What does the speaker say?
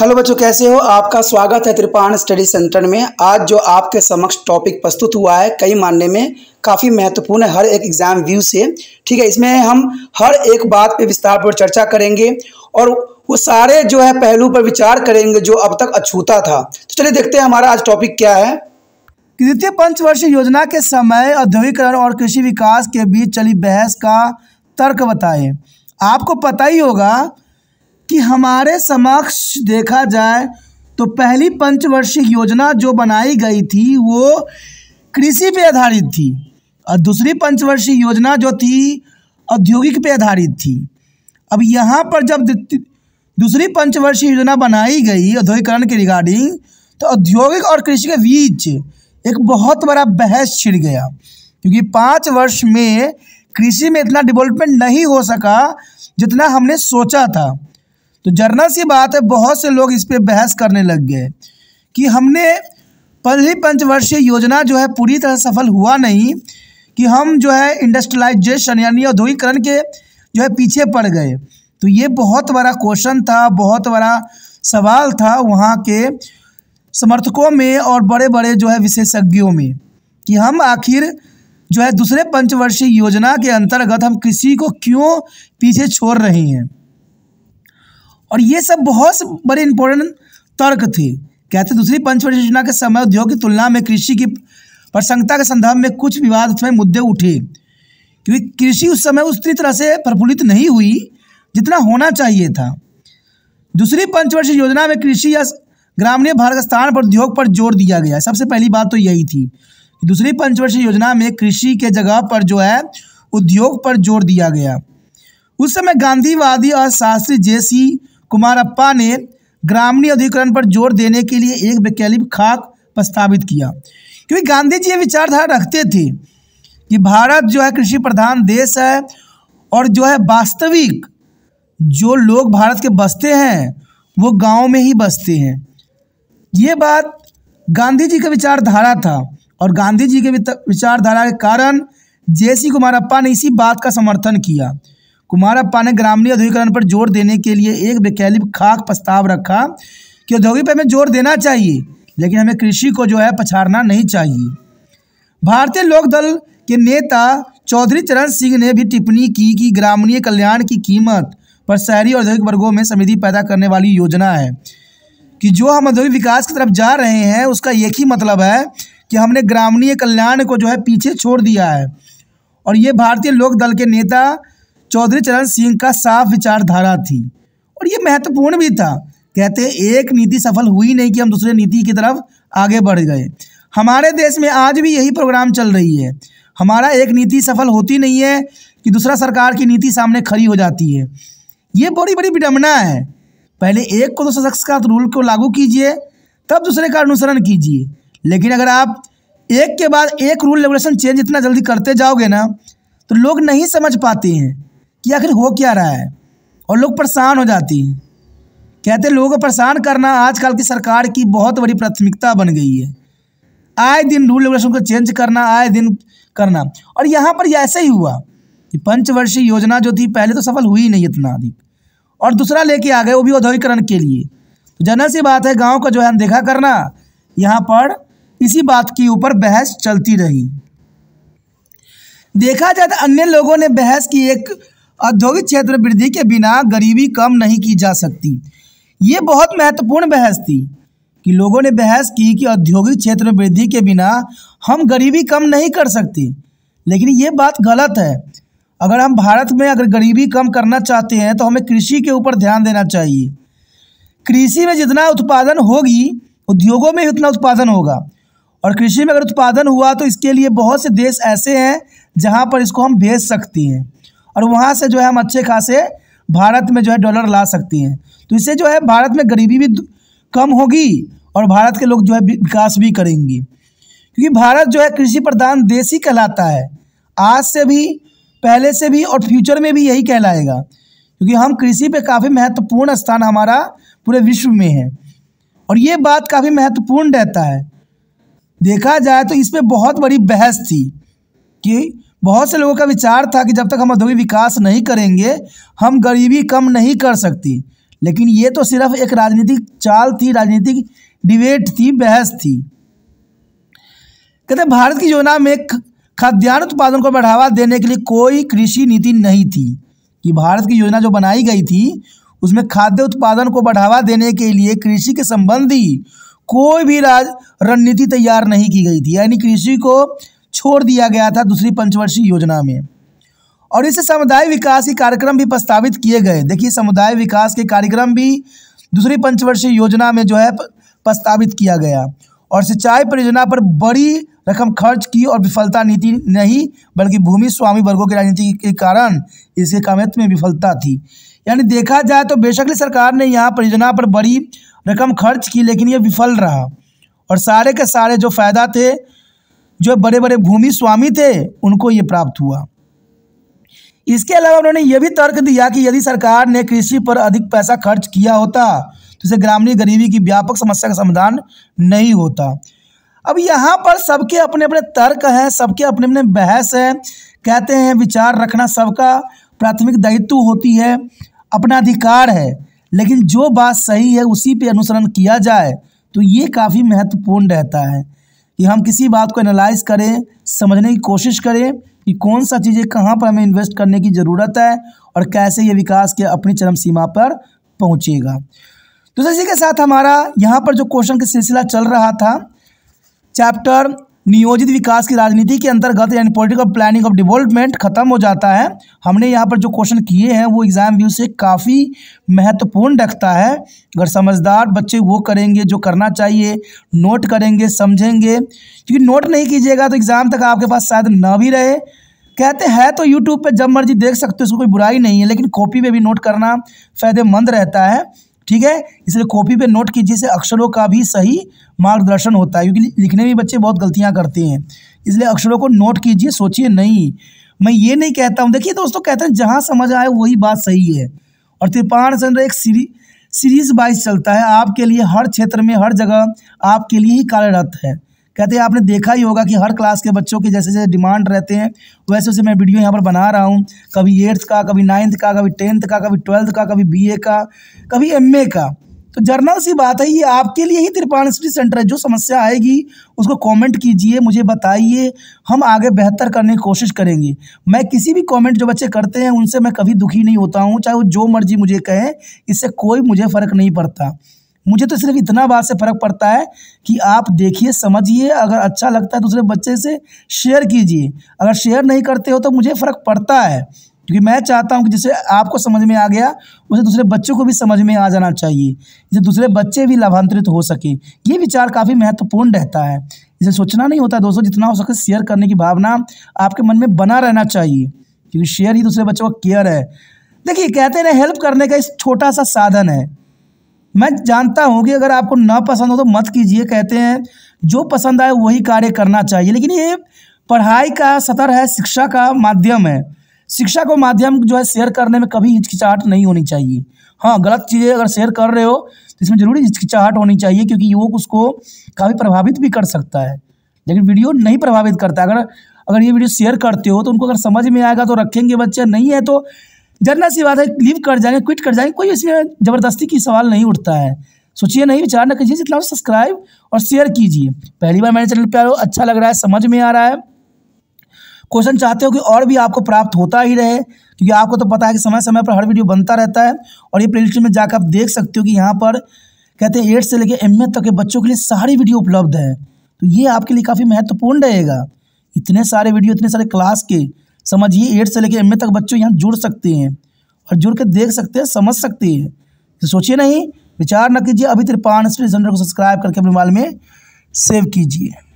hello बच्चों कैसे हो आपका स्वागत है त्रिपाण स्टडी सेंटर में आज जो आपके समक्ष टॉपिक प्रस्तुत हुआ है कई मानने में काफ़ी महत्वपूर्ण है हर एक एग्ज़ाम व्यू से ठीक है इसमें हम हर एक बात पे विस्तार पर चर्चा करेंगे और वो सारे जो है पहलू पर विचार करेंगे जो अब तक अछूता था तो चलिए देखते हैं हमारा आज टॉपिक क्या है द्वितीय पंचवर्षीय योजना के समय औद्योगिकरण और कृषि विकास के बीच चली बहस का तर्क बताएं आपको पता ही होगा कि हमारे समक्ष देखा जाए तो पहली पंचवर्षीय योजना जो बनाई गई थी वो कृषि पे आधारित थी और दूसरी पंचवर्षीय योजना जो थी औद्योगिक पे आधारित थी अब यहाँ पर जब दूसरी पंचवर्षीय योजना बनाई गई औद्योगिकरण के रिगार्डिंग तो औद्योगिक और कृषि के बीच एक बहुत बड़ा बहस छिड़ गया क्योंकि पाँच वर्ष में कृषि में इतना डेवलपमेंट नहीं हो सका जितना हमने सोचा था तो जरना सी बात है बहुत से लोग इस पर बहस करने लग गए कि हमने पहली पंचवर्षीय योजना जो है पूरी तरह सफल हुआ नहीं कि हम जो है इंडस्ट्रियलाइजेशन यानी औद्योगिकरण के जो है पीछे पड़ गए तो ये बहुत बड़ा क्वेश्चन था बहुत बड़ा सवाल था वहाँ के समर्थकों में और बड़े बड़े जो है विशेषज्ञों में कि हम आखिर जो है दूसरे पंचवर्षीय योजना के अंतर्गत हम कृषि को क्यों पीछे छोड़ रहे हैं और ये सब बहुत बड़े इंपॉर्टेंट तर्क थे कहते दूसरी पंचवर्ष योजना के समय उद्योग की तुलना में कृषि की प्रसंगता के संदर्भ में कुछ विवाद में मुद्दे उठे क्योंकि कृषि उस समय उस तरह से प्रफुल्लित नहीं हुई जितना होना चाहिए था दूसरी पंचवर्षीय योजना में कृषि या ग्रामीण भारत के स्थान पर उद्योग पर जोर दिया गया सबसे पहली बात तो यही थी दूसरी पंचवर्षीय योजना में कृषि के जगह पर जो है उद्योग पर जोर दिया गया उस समय गांधीवादी और शास्त्री जैसी कुमारप्पा ने ग्रामीण अधिकरण पर जोर देने के लिए एक वैकल्पिक खाक प्रस्तावित किया क्योंकि गांधी जी ये विचारधारा रखते थे कि भारत जो है कृषि प्रधान देश है और जो है वास्तविक जो लोग भारत के बसते हैं वो गांव में ही बसते हैं ये बात गांधी जी का विचारधारा था और गांधी जी के विचारधारा के कारण जे सी कुमारप्पा ने इसी बात का समर्थन किया कुमारप्पा ने ग्रामीण आधुनिकरण पर जोर देने के लिए एक वैकल्पिक खाक प्रस्ताव रखा कि औद्योगिक पर हमें जोर देना चाहिए लेकिन हमें कृषि को जो है पछाड़ना नहीं चाहिए भारतीय लोकदल के नेता चौधरी चरण सिंह ने भी टिप्पणी की कि ग्रामीण कल्याण की कीमत पर शहरी और औद्योगिक वर्गों में समृद्धि पैदा करने वाली योजना है कि जो हम औद्योगिक विकास की तरफ जा रहे हैं उसका एक ही मतलब है कि हमने ग्रामीण कल्याण को जो है पीछे छोड़ दिया है और ये भारतीय लोक दल के नेता चौधरी चरण सिंह का साफ विचारधारा थी और ये महत्वपूर्ण भी था कहते एक नीति सफल हुई नहीं कि हम दूसरे नीति की तरफ आगे बढ़ गए हमारे देश में आज भी यही प्रोग्राम चल रही है हमारा एक नीति सफल होती नहीं है कि दूसरा सरकार की नीति सामने खड़ी हो जाती है ये बड़ी बड़ी विडम्बना है पहले एक को तो शख्स का रूल को लागू कीजिए तब दूसरे का अनुसरण कीजिए लेकिन अगर आप एक के बाद एक रूल रेगुलेशन चेंज इतना जल्दी करते जाओगे ना तो लोग नहीं समझ पाते हैं कि आखिर हो क्या रहा है और लोग परेशान हो जाती हैं कहते लोगों को परेशान करना आजकल की सरकार की बहुत बड़ी प्राथमिकता बन गई है आए दिन रूल रेगुलेशन को चेंज करना आए दिन करना और यहाँ पर ऐसे ही हुआ कि पंचवर्षीय योजना जो थी पहले तो सफल हुई नहीं इतना अधिक और दूसरा लेके आ गए वो भी औद्योगिकरण के लिए तो जनरल सी बात है गाँव का जो है अनदेखा करना यहाँ पर इसी बात के ऊपर बहस चलती रही देखा जाए तो अन्य लोगों ने बहस की एक औद्योगिक क्षेत्र वृद्धि के बिना गरीबी कम नहीं की जा सकती ये बहुत महत्वपूर्ण बहस थी कि लोगों ने बहस की कि औद्योगिक क्षेत्र वृद्धि के बिना हम गरीबी कम नहीं कर सकते लेकिन ये बात गलत है अगर हम भारत में अगर गरीबी कम करना चाहते हैं तो हमें कृषि के ऊपर ध्यान देना चाहिए कृषि में जितना उत्पादन होगी उद्योगों में उतना उत्पादन होगा और कृषि में अगर उत्पादन हुआ तो इसके लिए बहुत से देश ऐसे हैं जहाँ पर इसको हम भेज सकते हैं और वहाँ से जो है हम अच्छे खासे भारत में जो है डॉलर ला सकती हैं तो इससे जो है भारत में गरीबी भी कम होगी और भारत के लोग जो है विकास भी करेंगे क्योंकि भारत जो है कृषि प्रधान देश ही कहलाता है आज से भी पहले से भी और फ्यूचर में भी यही कहलाएगा क्योंकि हम कृषि पे काफ़ी महत्वपूर्ण स्थान हमारा पूरे विश्व में है और ये बात काफ़ी महत्वपूर्ण रहता है देखा जाए तो इस पर बहुत बड़ी बहस थी कि बहुत से लोगों का विचार था कि जब तक हम औद्योगिक विकास नहीं करेंगे हम गरीबी कम नहीं कर सकती लेकिन ये तो सिर्फ एक राजनीतिक चाल थी राजनीतिक डिबेट थी बहस थी कहते भारत की योजना में खाद्यान्न उत्पादन को बढ़ावा देने के लिए कोई कृषि नीति नहीं थी कि भारत की योजना जो बनाई गई थी उसमें खाद्य उत्पादन को बढ़ावा देने के लिए कृषि के संबंधी कोई भी राज रणनीति तैयार नहीं की गई थी यानी कृषि को छोड़ दिया गया था दूसरी पंचवर्षीय योजना में और इसे समुदाय विकास के कार्यक्रम भी प्रस्तावित किए गए देखिए समुदाय विकास के कार्यक्रम भी दूसरी पंचवर्षीय योजना में जो है प्रस्तावित किया गया और सिंचाई परियोजना पर बड़ी रकम खर्च की और विफलता नीति नहीं बल्कि भूमि स्वामी वर्गों की राजनीति के कारण इसके कामियत में विफलता थी यानी देखा जाए तो बेशक सरकार ने यहाँ परियोजना पर बड़ी रकम खर्च की लेकिन ये विफल रहा और सारे के सारे जो फ़ायदा थे जो बड़े बड़े भूमि स्वामी थे उनको ये प्राप्त हुआ इसके अलावा उन्होंने ये भी तर्क दिया कि यदि सरकार ने कृषि पर अधिक पैसा खर्च किया होता तो इसे ग्रामीण गरीबी की व्यापक समस्या का समाधान नहीं होता अब यहाँ पर सबके अपने अपने तर्क हैं सबके अपने अपने बहस हैं कहते हैं विचार रखना सबका प्राथमिक दायित्व होती है अपना अधिकार है लेकिन जो बात सही है उसी पे अनुसरण किया जाए तो ये काफ़ी महत्वपूर्ण रहता है कि हम किसी बात को एनालाइज करें समझने की कोशिश करें कि कौन सा चीज़ें कहाँ पर हमें इन्वेस्ट करने की ज़रूरत है और कैसे ये विकास के अपनी चरम सीमा पर पहुँचेगा तो इसी के साथ हमारा यहाँ पर जो क्वेश्चन का सिलसिला चल रहा था चैप्टर नियोजित विकास की राजनीति के अंतर्गत यानी पॉलिटिकल प्लानिंग ऑफ डेवलपमेंट खत्म हो जाता है हमने यहाँ पर जो क्वेश्चन किए हैं वो एग्ज़ाम व्यू से काफ़ी महत्वपूर्ण रखता है अगर समझदार बच्चे वो करेंगे जो करना चाहिए नोट करेंगे समझेंगे क्योंकि नोट नहीं कीजिएगा तो एग्ज़ाम तक आपके पास शायद ना भी रहे कहते हैं तो यूट्यूब पर जब मर्जी देख सकते हो उसको कोई बुराई नहीं है लेकिन कॉपी में भी नोट करना फ़ायदेमंद रहता है ठीक है इसलिए कॉपी पे नोट कीजिए से अक्षरों का भी सही मार्गदर्शन होता है क्योंकि लिखने में बच्चे बहुत गलतियां करते हैं इसलिए अक्षरों को नोट कीजिए सोचिए नहीं मैं ये नहीं कहता हूँ देखिए दोस्तों कहते हैं जहाँ समझ आए वही बात सही है और त्रिपाण चंद्र एक सीरी सीरीज वाइज चलता है आपके लिए हर क्षेत्र में हर जगह आपके लिए ही कार्यरत है कहते हैं आपने देखा ही होगा कि हर क्लास के बच्चों के जैसे जैसे डिमांड रहते हैं वैसे वैसे मैं वीडियो यहाँ पर बना रहा हूँ कभी एट्थ का कभी नाइन्थ का कभी टेंथ का कभी ट्वेल्थ का कभी बी का कभी एम का तो जर्नल सी बात है ये आपके लिए ही त्रिपाण स्टडी सेंटर है जो समस्या आएगी उसको कमेंट कीजिए मुझे बताइए हम आगे बेहतर करने की कोशिश करेंगे मैं किसी भी कमेंट जो बच्चे करते हैं उनसे मैं कभी दुखी नहीं होता हूँ चाहे वो जो मर्जी मुझे कहें इससे कोई मुझे फ़र्क नहीं पड़ता मुझे तो सिर्फ इतना बात से फ़र्क पड़ता है कि आप देखिए समझिए अगर अच्छा लगता है तो दूसरे बच्चे से शेयर कीजिए अगर शेयर नहीं करते हो तो मुझे फ़र्क पड़ता है क्योंकि मैं चाहता हूँ कि जिसे आपको समझ में आ गया उसे दूसरे बच्चों को भी समझ में आ जाना चाहिए जिससे दूसरे बच्चे भी लाभांतरित हो सके ये विचार काफ़ी महत्वपूर्ण रहता है जिसे सोचना नहीं होता दोस्तों जितना हो सके शेयर करने की भावना आपके मन में बना रहना चाहिए क्योंकि शेयर ही दूसरे बच्चों का केयर है देखिए कहते हैं हेल्प करने का एक छोटा सा साधन है मैं जानता हूँ कि अगर आपको ना पसंद हो तो मत कीजिए कहते हैं जो पसंद आए वही कार्य करना चाहिए लेकिन ये पढ़ाई का सतर है शिक्षा का माध्यम है शिक्षा को माध्यम जो है शेयर करने में कभी हिचकिचाहट नहीं होनी चाहिए हाँ गलत चीज़ें अगर शेयर कर रहे हो तो इसमें ज़रूरी हिचकिचाहट होनी चाहिए क्योंकि युवक उसको काफ़ी प्रभावित भी कर सकता है लेकिन वीडियो नहीं प्रभावित करता अगर अगर ये वीडियो शेयर करते हो तो उनको अगर समझ में आएगा तो रखेंगे बच्चे नहीं है तो जरना सी बात है लीव कर जाएंगे क्विट कर जाएंगे कोई इसमें ज़बरदस्ती की सवाल नहीं उठता है सोचिए नहीं विचार न कीजिए जितना सब्सक्राइब और शेयर कीजिए पहली बार मेरे चैनल पर आओ अच्छा लग रहा है समझ में आ रहा है क्वेश्चन चाहते हो कि और भी आपको प्राप्त होता ही रहे क्योंकि आपको तो पता है कि समय समय पर हर वीडियो बनता रहता है और ये प्लेलिस्ट में जाकर आप देख सकते हो कि यहाँ पर कहते हैं एट से लेकर एम तक के बच्चों के लिए सारी वीडियो उपलब्ध है तो ये आपके लिए काफ़ी महत्वपूर्ण रहेगा इतने सारे वीडियो इतने सारे क्लास के समझिए एट से लेकर एम तक बच्चों यहाँ जुड़ सकते हैं और जुड़ के देख सकते हैं समझ सकते हैं तो सोचिए नहीं विचार न कीजिए अभी तिरपान स्टडी सेंटर को सब्सक्राइब करके अपने मोबाइल में सेव कीजिए